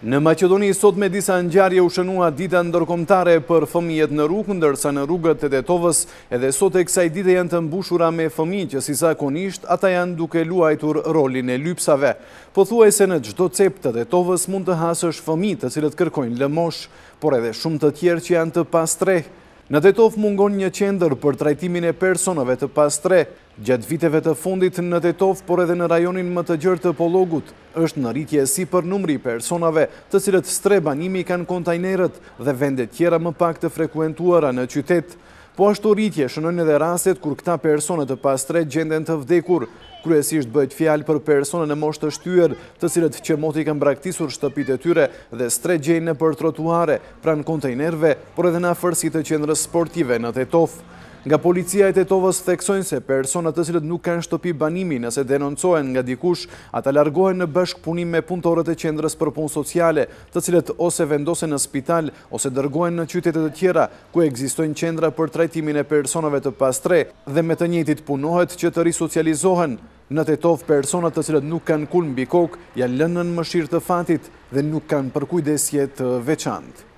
Në Macedoni, sot me disa nëgjarje u shënua dita ndërkomtare për fëmijet në rukë, ndërsa në rrugët të detovës, edhe sot e kësaj dite janë të mbushura me fëmi që si zakonisht ata janë duke luajtur rolin e lypsave. Po thuaj se në gjdo cep të detovës mund të hasësh fëmi të cilët kërkojnë lëmosh, por edhe shumë të tjerë që janë të pastrejë. Në tëjtof mungon një qender për trajtimin e personave të pas tre. Gjatë viteve të fundit në tëjtof, por edhe në rajonin më të gjërë të pologut, është në rritje si për numri personave të cilët stre banimi kanë kontajnerët dhe vendet tjera më pak të frekuentuara në qytet. Po ashtu rritje shënën edhe raset kur këta personet të pastre gjenden të vdekur, kryesisht bëjt fjalë për personën e moshtë shtyër, të cilët që moti kanë braktisur shtëpit e tyre dhe stregjene për trotuare pranë kontejnerve, por edhe na fërsi të qendrës sportive në Tetov. Nga policia e Tetovës theksojnë se personat të cilët nuk kanë shtopi banimi nëse denoncojnë nga dikush, ata largohen në bashkëpunim me punëtorët e qendrës për punë sociale, të cilët ose vendose në spital, ose dërgohen në qytetet e tjera, ku egzistojnë qendra për trajtimin e personave të pastre dhe me të njëtit punohet që të risocializohen. Në Tetovë personat të cilët nuk kanë kulmë bikok, janë lënën më shirë të fatit dhe nuk kanë përkujdesjet veçantë.